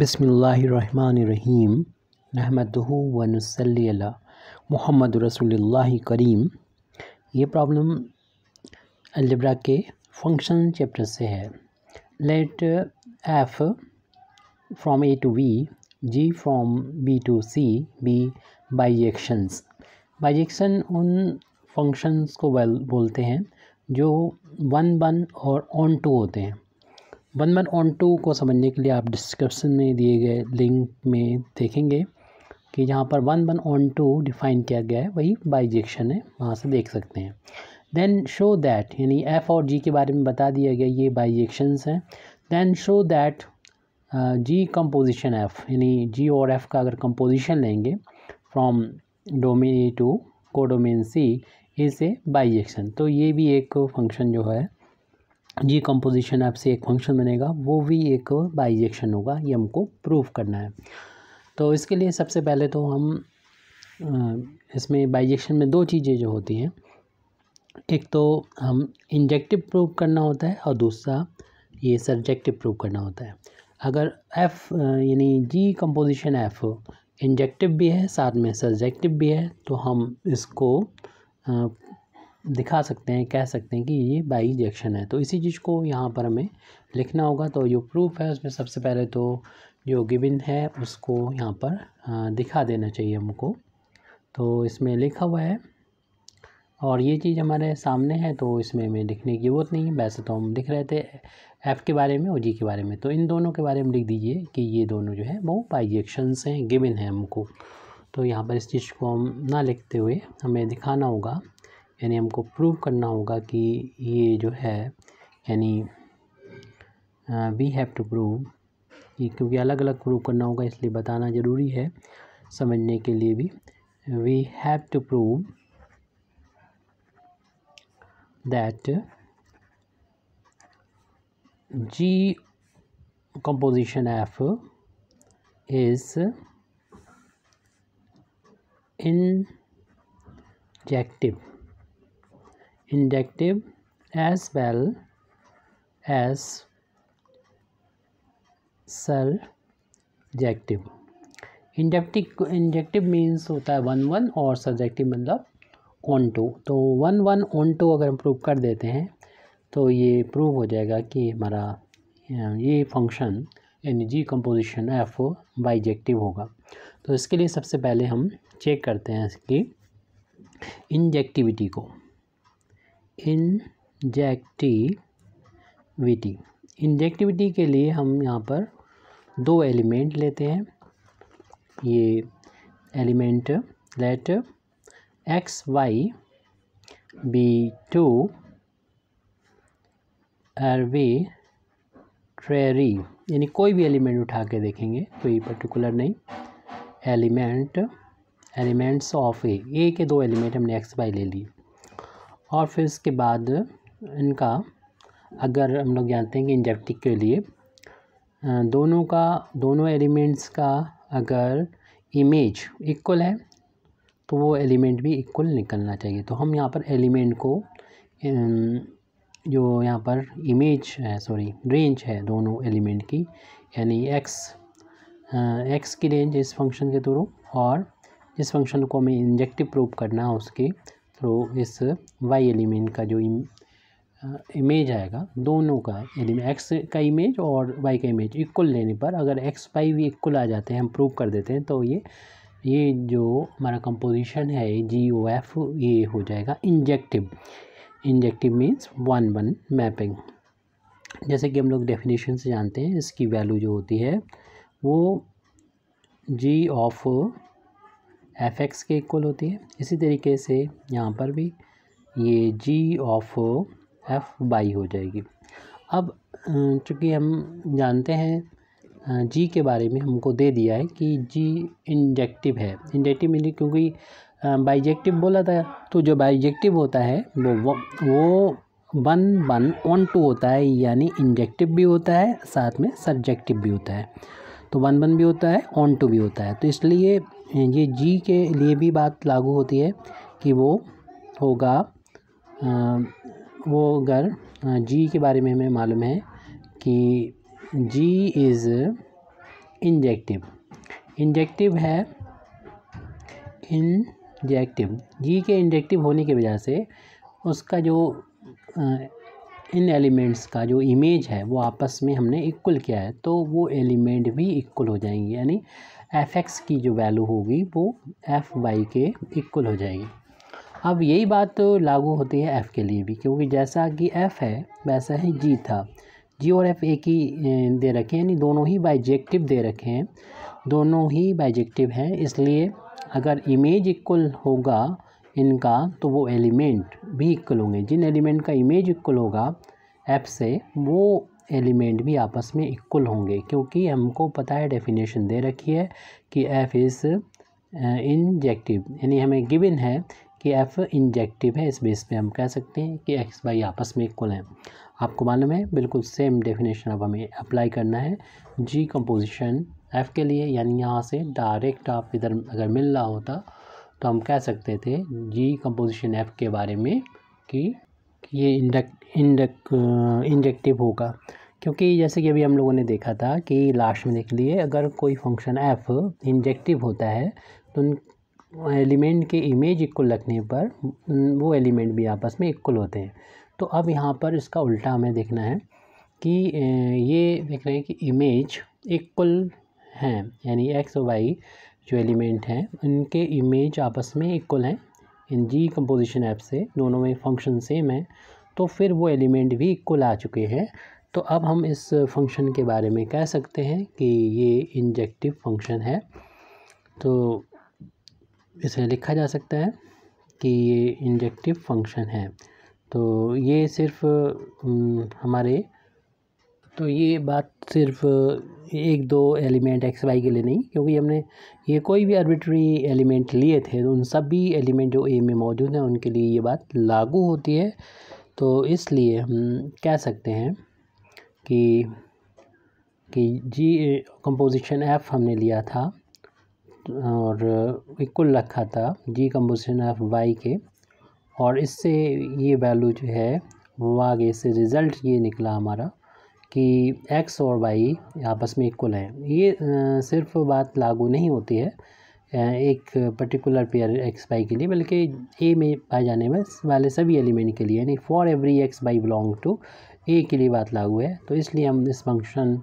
बसमीम रहमत वनसल्ला मोहम्मद रसोल्ला करीम ये प्रॉब्लम अलजबरा के फंक्शन चैप्टर से है let f from A to B g from B to C be bijections bijection उन फंक्शंस को बोलते हैं जो वन वन और ऑन टू होते हैं वन वन ऑन टू को समझने के लिए आप डिस्क्रिप्शन में दिए गए लिंक में देखेंगे कि जहाँ पर one one onto define किया गया है वही बाइजेक्शन है वहाँ से देख सकते हैं देन शो दैट यानी एफ़ और जी के बारे में बता दिया गया ये बाइजेक्शंस हैं then show that g composition f यानी जी और एफ़ का अगर कंपोजिशन लेंगे from domain A to codomain C is a bijection तो ये भी एक फंक्शन जो है जी कंपोजिशन ऐप से एक फंक्शन बनेगा वो भी एक बाइजेक्शन होगा ये हमको प्रूफ करना है तो इसके लिए सबसे पहले तो हम इसमें बाइजेक्शन में दो चीज़ें जो होती हैं एक तो हम इंजेक्टिव प्रूव करना होता है और दूसरा ये सब्जेक्टिव प्रूव करना होता है अगर एफ़ यानी जी कंपोजिशन एफ़ इंजेक्टिव भी है साथ में सब्जेक्टिव भी है तो हम इसको दिखा सकते हैं कह सकते हैं कि ये बाई इंजेक्शन है तो इसी चीज़ को यहाँ पर हमें लिखना होगा तो जो प्रूफ है उसमें सबसे पहले तो जो गिविन है उसको यहाँ पर दिखा देना चाहिए हमको तो इसमें लिखा हुआ है और ये चीज़ हमारे सामने है तो इसमें हमें लिखने की ज़रूरत नहीं है वैसे तो हम लिख रहे थे एफ़ के बारे में और जी के बारे में तो इन दोनों के बारे में लिख दीजिए कि ये दोनों जो है वो बाइजेक्शंस हैं गिविन हैं हमको तो यहाँ पर इस चीज़ को हम ना लिखते हुए हमें दिखाना होगा यानी हमको प्रूव करना होगा कि ये जो है यानी वी हैव टू प्रूव ये क्योंकि अलग अलग प्रूव करना होगा इसलिए बताना ज़रूरी है समझने के लिए भी we have to prove that g f is injective inductive as well as surjective inductive inductive means होता है वन वन और सब्जेक्टिव मतलब ऑन टू तो वन वन ऑन टू अगर हम प्रूव कर देते हैं तो ये प्रूव हो जाएगा कि हमारा अं, ये फंक्शन यानी जी कंपोजिशन एफ बाइजेक्टिव होगा तो इसके लिए सबसे पहले हम चेक करते हैं इसकी इंजेक्टिविटी को इंजेक्टिविटी इंजेक्टिविटी के लिए हम यहाँ पर दो एलिमेंट लेते हैं ये element let x y be two arbitrary यानी कोई भी एलिमेंट उठा के देखेंगे कोई पर्टिकुलर नहीं element elements of A A के दो एलिमेंट हमने एक्स वाई ले लिए और फिर इसके बाद इनका अगर हम लोग जानते हैं कि इंजेक्टिक के लिए दोनों का दोनों एलिमेंट्स का अगर इमेज इक्वल है तो वो एलिमेंट भी इक्वल निकलना चाहिए तो हम यहाँ पर एलिमेंट को जो यहाँ पर इमेज है सॉरी रेंज है दोनों एलिमेंट की यानी एक्स एक्स की रेंज इस फंक्शन के थ्रू और इस फंक्शन को हमें इंजेक्टिव प्रूव करना है उसके तो इस वाई एलिमेंट का जो इम, इमेज आएगा दोनों का एलिमेंट एक्स का इमेज और वाई का इमेज इक्वल लेने पर अगर एक्स वाई भी इक्वल आ जाते हैं हम प्रूव कर देते हैं तो ये ये जो हमारा कंपोजिशन है जी ओ एफ ये हो जाएगा injective injective means one one mapping जैसे कि हम लोग डेफिनेशन से जानते हैं इसकी वैल्यू जो होती है वो जी ऑफ एफ एक्स के इक्वल होती है इसी तरीके से यहाँ पर भी ये जी ऑफ एफ बाई हो जाएगी अब चूँकि हम जानते हैं जी के बारे में हमको दे दिया है कि जी इंजेक्टिव है इंजेक्टिव मिले क्योंकि बाइजेक्टिव बोला था तो जो बाइजेक्टिव होता है वो वो वन वन वन टू होता है यानी इंजेक्टिव भी होता है साथ में सब्जेक्टिव भी होता है तो वन वन भी होता है ऑन टू भी होता है तो इसलिए ये जी के लिए भी बात लागू होती है कि वो होगा आ, वो अगर जी के बारे में हमें मालूम है कि जी इज़ इंजेक्टिव इंजेक्टिव है इंजेक्टिव जी के इंजेक्टिव होने की वजह से उसका जो इन एलिमेंट्स का जो इमेज है वो आपस में हमने इक्वल किया है तो वो एलिमेंट भी इक्वल हो जाएंगे यानी एफ एक्स की जो वैल्यू होगी वो एफ वाई के इक्वल हो जाएगी अब यही बात तो लागू होती है एफ़ के लिए भी क्योंकि जैसा कि एफ़ है वैसा ही जी था जी और एफ़ एक ही दे रखे हैं यानी दोनों ही बाइजेक्टिव दे रखे हैं दोनों ही बाइजेक्टिव हैं इसलिए अगर इमेज इक्वल होगा इनका तो वो एलिमेंट भी इक्वल होंगे जिन एलिमेंट का इमेज इक्वल होगा ऐप से वो एलिमेंट भी आपस में इक्वल होंगे क्योंकि हमको पता है डेफिनेशन दे रखी है कि एफ़ इज़ इंजेक्टिव यानी हमें गिवन है कि एफ़ इंजेक्टिव है इस बेस पे हम कह सकते हैं कि एक्स वाई आपस में इक्वल हैं आपको मालूम है बिल्कुल सेम डेफिनेशन अब हमें अप्लाई करना है जी कंपोजिशन एफ़ के लिए यानी यहाँ से डायरेक्ट आप इधर अगर मिल रहा होता तो हम कह सकते थे जी कंपोजिशन एफ के बारे में कि ये इंडक्ट इंडक इंडक्टिव होगा क्योंकि जैसे कि अभी हम लोगों ने देखा था कि लास्ट में देख लिए अगर कोई फंक्शन एफ इंजेक्टिव होता है तो उन एलिमेंट के इमेज इक्वल रखने पर वो एलिमेंट भी आपस में इक्वल होते हैं तो अब यहाँ पर इसका उल्टा हमें देखना है कि ये देख रहे हैं कि इमेज इक्वल हैं यानी एक्स वाई जो एलिमेंट हैं उनके इमेज आपस में इक्वल हैं इन जी कंपोजिशन ऐप से दोनों में फंक्शन सेम है तो फिर वो एलिमेंट भी इक्वल आ चुके हैं तो अब हम इस फंक्शन के बारे में कह सकते हैं कि ये इंजेक्टिव फंक्शन है तो इसे लिखा जा सकता है कि ये इंजेक्टिव फंक्शन है तो ये सिर्फ हमारे तो ये बात सिर्फ एक दो एलिमेंट एक्स वाई के लिए नहीं क्योंकि हमने ये कोई भी आर्बिट्री एलिमेंट लिए थे तो उन सभी एलिमेंट जो ए में मौजूद हैं उनके लिए ये बात लागू होती है तो इसलिए हम कह सकते हैं कि कि जी कंपोजिशन एफ़ हमने लिया था और इक्वल रखा था जी कंपोजिशन एफ वाई के और इससे ये वैल्यू जो है वो आगे से रिज़ल्ट ये निकला हमारा कि एक्स और वाई आपस में इक्वल हैं ये सिर्फ बात लागू नहीं होती है एक पर्टिकुलर पेयर एक्स बाई के लिए बल्कि ए में पाए जाने में वाले सभी एलिमेंट के लिए यानी for every x y belong to A के लिए बात लागू है तो इसलिए हम इस फंक्शन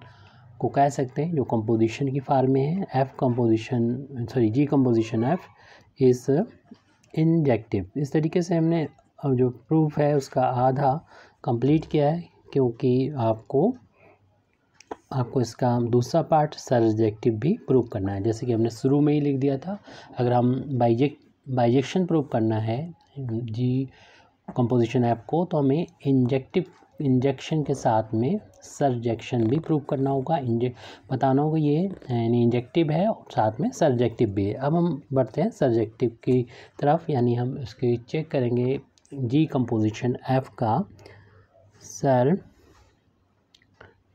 को कह सकते हैं जो कंपोजिशन की फार्म में है f composition sorry g composition f is injective इस तरीके से हमने जो प्रूफ है उसका आधा कंप्लीट किया है क्योंकि आपको आपको इसका दूसरा पार्ट सरजेक्टिव भी प्रूव करना है जैसे कि हमने शुरू में ही लिख दिया था अगर हम बाइजेक बाइजेक्शन प्रूव करना है जी कंपोजिशन ऐप को तो हमें इंजेक्टिव इंजेक्शन के साथ में सरजेक्शन भी प्रूव करना होगा इंजे बताना होगा ये यानी इंजेक्टिव है और साथ में सरजेक्टिव भी है अब हम बढ़ते हैं सरजेक्टिव की तरफ यानी हम इसकी चेक करेंगे जी कंपोजिशन ऐप का सर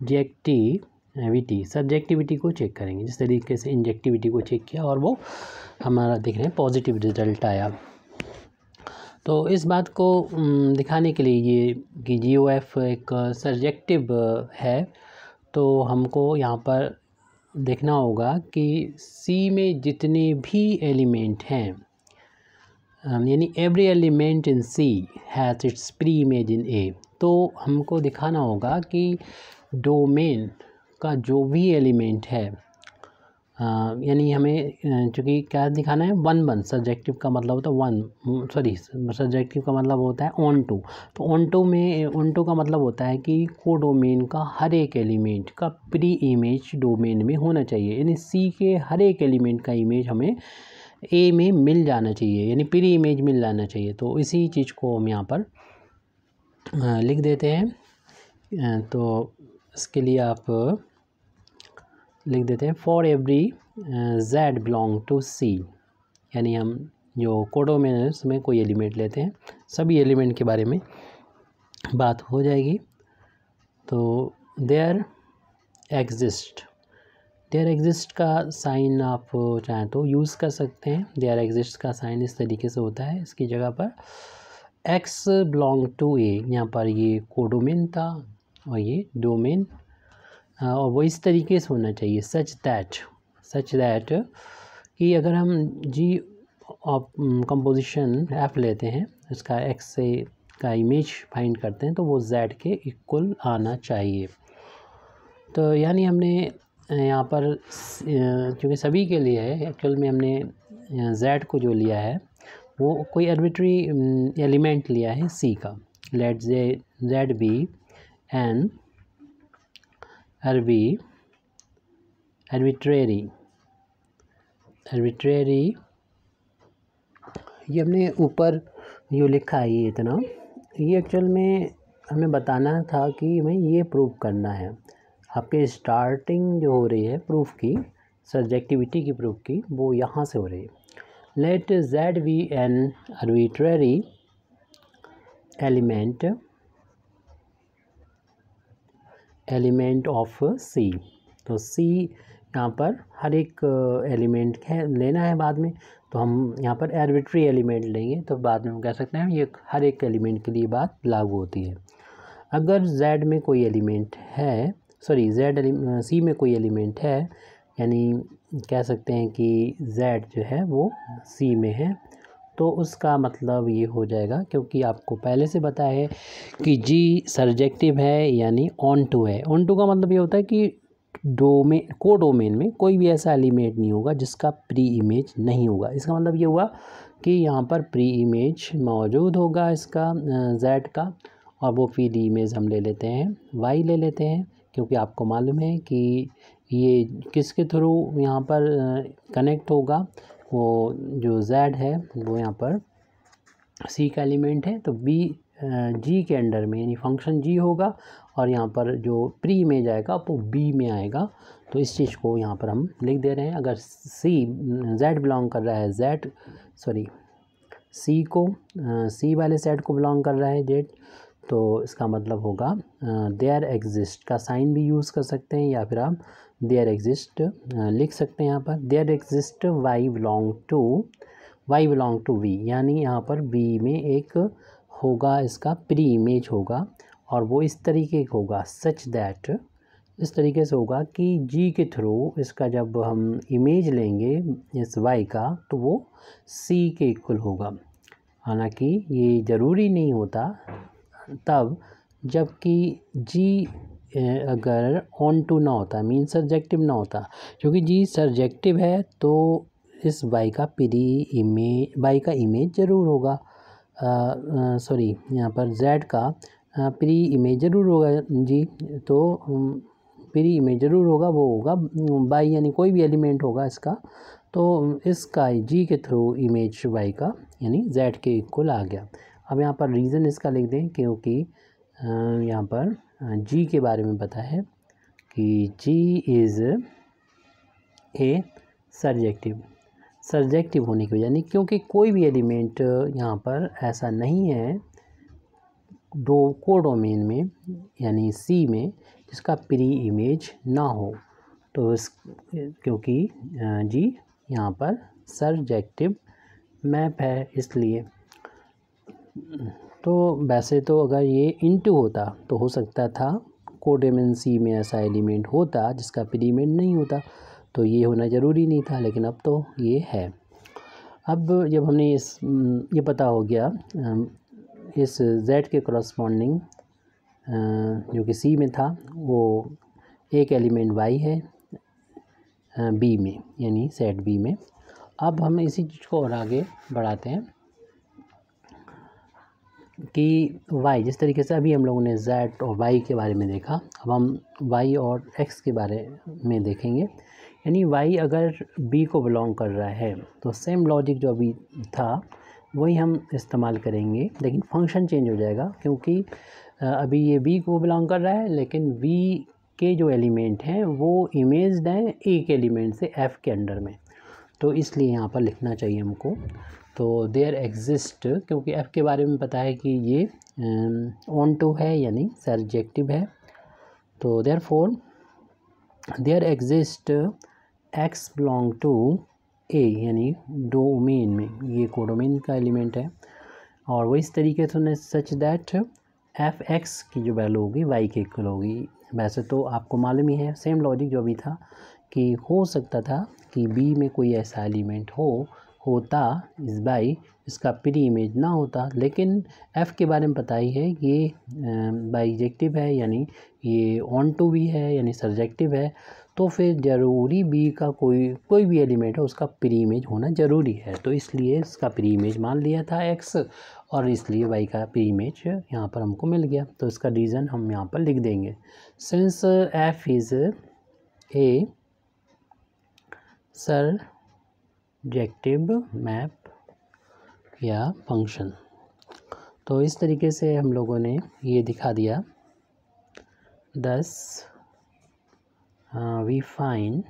जेक्टिविटी सब्जेक्टिविटी को चेक करेंगे जिस तरीके से इंजेक्टिविटी को चेक किया और वो हमारा देख रहे हैं पॉजिटिव रिजल्ट आया तो इस बात को दिखाने के लिए ये कि जी ओ एफ एक सब्जेक्टिव है तो हमको यहाँ पर देखना होगा कि सी में जितने भी एलिमेंट हैं यानी every element in C has its pre image in A तो हमको दिखाना होगा कि डोमेन का जो भी एलिमेंट है यानी हमें चूँकि क्या दिखाना है वन वन सब्जेक्टिव का मतलब होता है वन सॉरी सब्जेक्टिव का मतलब होता है ऑन टू तो ऑन टू में ऑन टू का मतलब होता है कि को डोमेन का हर एक एलिमेंट का प्री इमेज डोमेन में होना चाहिए यानी सी के हर एक एलिमेंट का इमेज हमें ए में मिल जाना चाहिए यानी प्री इमेज मिल जाना चाहिए तो इसी चीज़ को हम यहाँ पर लिख देते हैं तो इसके लिए आप लिख देते हैं for every Z belong to C यानी हम जो कोडो में उसमें कोई एलिमेंट लेते हैं सभी एलिमेंट के बारे में बात हो जाएगी तो देयर एग्जिस्ट देयर एग्जिस्ट का साइन आप चाहें तो यूज़ कर सकते हैं देयर एग्जिस्ट का साइन इस तरीके से होता है इसकी जगह पर एक्स बिलोंग टू ए यहाँ पर ये कोडोमेन था और ये डोमेन हाँ, और वो इस तरीके से होना चाहिए सच दैट सच दैट कि अगर हम जी ऑफ कंपोजिशन f लेते हैं उसका एक्स से का इमेज फाइंड करते हैं तो वो z के इक्वल आना चाहिए तो यानी हमने यहाँ पर क्योंकि सभी के लिए है एक्चुअल में हमने जेड को जो लिया है वो कोई आर्बिट्री एलिमेंट लिया है सी का let z z be an arbitrary arbitrary arbitrary ये हमने ऊपर जो लिखा है ये इतना ये एक्चुअल में हमें बताना था कि हमें ये प्रूफ करना है आपके स्टार्टिंग जो हो रही है प्रूफ की सब्जेक्टिविटी की प्रूफ की वो यहाँ से हो रही है let z be an arbitrary element element of C तो सी यहाँ पर हर एक एलिमेंट uh, है लेना है बाद में तो हम यहाँ पर एर्बिट्री एलिमेंट लेंगे तो बाद में हम कह सकते हैं ये हर एक एलिमेंट के लिए बात लागू होती है अगर जेड में कोई एलिमेंट है सॉरी जेड सी में कोई एलिमेंट है यानी कह सकते हैं कि Z जो है वो C में है तो उसका मतलब ये हो जाएगा क्योंकि आपको पहले से बताया है कि G सर्जेक्टिव है यानी ऑन टू है ऑन टू का मतलब ये होता है कि डोमे को डोमेन में कोई भी ऐसा एलिमेंट नहीं होगा जिसका प्री इमेज नहीं होगा इसका मतलब ये हुआ कि यहाँ पर प्री इमेज मौजूद होगा इसका Z का और वो फिर इमेज हम ले लेते हैं वाई ले लेते हैं क्योंकि आपको मालूम है कि ये किसके थ्रू यहाँ पर कनेक्ट होगा वो जो जेड है वो यहाँ पर सी का एलिमेंट है तो बी जी के अंडर में यानी फंक्शन जी होगा और यहाँ पर जो प्री में जाएगा वो बी में आएगा तो इस चीज़ को यहाँ पर हम लिख दे रहे हैं अगर सी जेड बिलोंग कर रहा है जेड सॉरी सी को सी वाले सेट को बिलोंग कर रहा है जेड तो इसका मतलब होगा देयर एग्जिस्ट का साइन भी यूज़ कर सकते हैं या फिर आप देयर एग्जिस्ट uh, लिख सकते हैं यहाँ पर there exist y belong to y belong to B यानी यहाँ पर वी में एक होगा इसका प्री इमेज होगा और वो इस तरीके का होगा सच दैट इस तरीके से होगा कि जी के थ्रू इसका जब हम इमेज लेंगे इस वाई का तो वो सी के इक्वल होगा हालांकि ये ज़रूरी नहीं होता तब जबकि जी अगर ऑन टू ना होता मीन सब्जेक्टिव ना होता क्योंकि जी सब्जेक्टिव है तो इस बाई का प्री इमेज बाई का इमेज ज़रूर होगा सॉरी यहाँ पर जेड का प्री इमेज ज़रूर होगा जी तो प्री इमेज ज़रूर होगा वो होगा बाई यानी कोई भी एलिमेंट होगा इसका तो इसका जी के थ्रू इमेज बाई का यानी जेड के इक्वल आ गया अब यहाँ पर रीज़न इसका लिख दें क्योंकि यहाँ पर जी के बारे में पता है कि g is a surjective surjective होने की वजह यानी क्योंकि कोई भी एलिमेंट यहाँ पर ऐसा नहीं है डो को डोमेन में यानी सी में जिसका प्री इमेज ना हो तो इस क्योंकि जी यहाँ पर सर्जेक्टिव मैप है इसलिए तो वैसे तो अगर ये इंटू होता तो हो सकता था कोडेमेंसी में ऐसा एलिमेंट होता जिसका प्रीमेंट नहीं होता तो ये होना ज़रूरी नहीं था लेकिन अब तो ये है अब जब हमने इस ये पता हो गया इस Z के करस्पॉन्डिंग जो कि C में था वो एक एलिमेंट Y है बी में यानी सेट बी में अब हम इसी चीज़ को और आगे बढ़ाते हैं कि वाई जिस तरीके से अभी हम लोगों ने जेड और वाई के बारे में देखा अब हम वाई और एक्स के बारे में देखेंगे यानी वाई अगर बी को बिलोंग कर रहा है तो सेम लॉजिक जो अभी था वही हम इस्तेमाल करेंगे लेकिन फंक्शन चेंज हो जाएगा क्योंकि अभी ये बी को बिलोंग कर रहा है लेकिन बी के जो एलिमेंट हैं वो इमेज हैं ए के एलिमेंट से एफ़ के अंडर में तो इसलिए यहाँ पर लिखना चाहिए हमको तो देयर एग्जिस्ट क्योंकि एफ़ के बारे में पता है कि ये ऑन um, टू है यानी सरजेक्टिव है तो therefore there exist x belong to A यानी डोमेन में ये कोडोमेन का एलिमेंट है और वो इस तरीके से उन्हें सच दैट एफ एक्स की जो वैल्यू होगी वाई के इक्वल होगी वैसे तो आपको मालूम ही है सेम लॉजिक जो भी था कि हो सकता था कि बी में कोई ऐसा एलिमेंट हो होता इस बाई इसका प्री इमेज ना होता लेकिन एफ़ के बारे में पता ही है ये बाईजेक्टिव है यानी ये ऑन टू भी है यानी सब्जेक्टिव है तो फिर ज़रूरी बी का कोई कोई भी एलिमेंट है उसका प्री इमेज होना ज़रूरी है तो इसलिए इसका प्री इमेज मान लिया था एक्स और इसलिए वाई का प्री इमेज यहाँ पर हमको मिल गया तो इसका रीज़न हम यहाँ पर लिख देंगे since f is a surjective map या फंक्शन तो इस तरीके से हम लोगों ने ये दिखा दिया thus we fine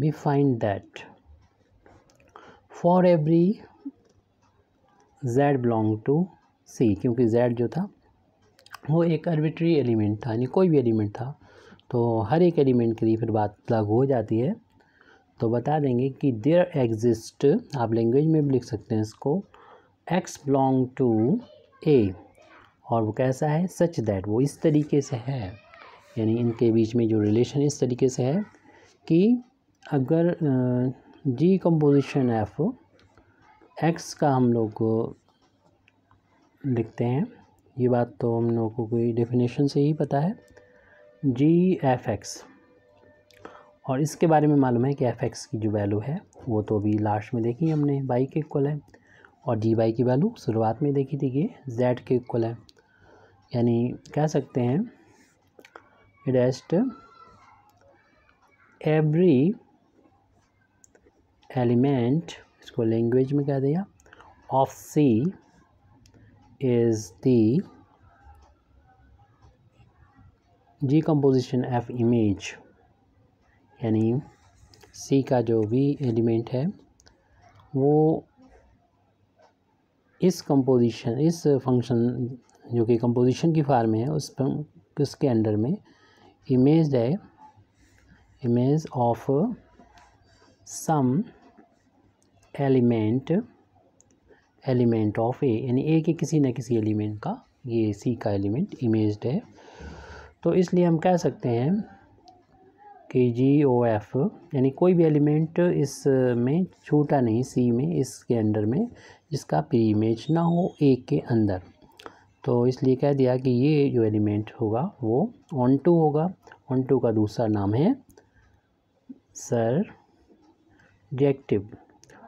we find that for every Z belong to C क्योंकि जेड जो था वो एक अर्बिट्री एलिमेंट था यानी कोई भी एलिमेंट था तो हर एक एलिमेंट के लिए फिर बात लागू हो जाती है तो बता देंगे कि देयर एग्जिस्ट आप लैंग्वेज में भी लिख सकते हैं इसको एक्स बिलोंग टू ए और वो कैसा है सच दैट वो इस तरीके से है यानी इनके बीच में जो रिलेशन इस तरीके से है कि अगर जी कंपोजिशन एफ एक्स का हम लोग को लिखते हैं ये बात तो हम लोगों को कोई डेफिनेशन से ही पता है जी एफ एक्स और इसके बारे में मालूम है कि एफ एक्स की जो वैल्यू है वो तो अभी लास्ट में देखी हमने वाई के इक्वल है और डी वाई की वैल्यू शुरुआत में देखी थी कि जेड के इक्वल है यानी कह सकते हैं रेस्ट एवरी एलिमेंट इसको लैंग्वेज में कह दिया of C is the g composition f image यानी सी का जो भी एलिमेंट है वो इस कंपोजिशन इस फंक्शन जो कि कंपोजिशन की फार्म है उस पर उसके अंडर में इमेज है image of some element element of A यानी ए के किसी न किसी एलिमेंट का ये सी का एलिमेंट इमेज है तो इसलिए हम कह सकते हैं कि जी ओ एफ यानी कोई भी एलिमेंट इस में छूटा नहीं सी में इसके अंडर में जिसका प्री इमेज ना हो ए के अंदर तो इसलिए कह दिया कि ये जो एलिमेंट होगा वो ऑन टू होगा ऑन टू का दूसरा नाम है सर जेक्टिव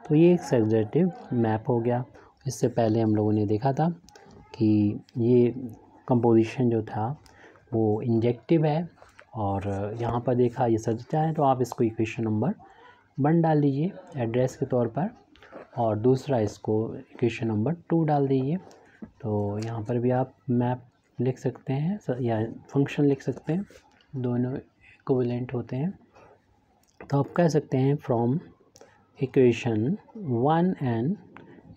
तो ये एक सब्जेक्टिव मैप हो गया इससे पहले हम लोगों ने देखा था कि ये कंपोजिशन जो था वो इंजेक्टिव है और यहाँ पर देखा ये सच है तो आप इसको इक्वेशन नंबर वन डाल दीजिए एड्रेस के तौर पर और दूसरा इसको इक्वेशन नंबर टू डाल दीजिए तो यहाँ पर भी आप मैप लिख सकते हैं या फंक्शन लिख सकते हैं दोनों इक्विवेलेंट होते हैं तो आप कह सकते हैं from equation one and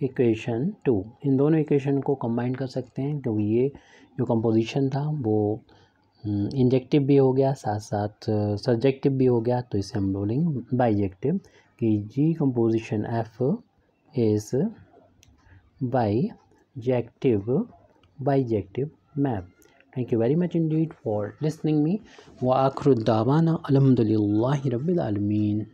equation two इन दोनों इक्वेशन को कंबाइन कर सकते हैं क्योंकि ये जो कंपोजिशन था वो इंजेक्टिव हम्म, भी हो गया साथ साथ सब्जेक्टिव भी हो गया तो इसे हम बोलेंगे बाइजेक्टिव कि g composition f is bijective bijective map thank you very much indeed for listening me व आखरुद्दावाना अलहमदिल्ला रबालमीन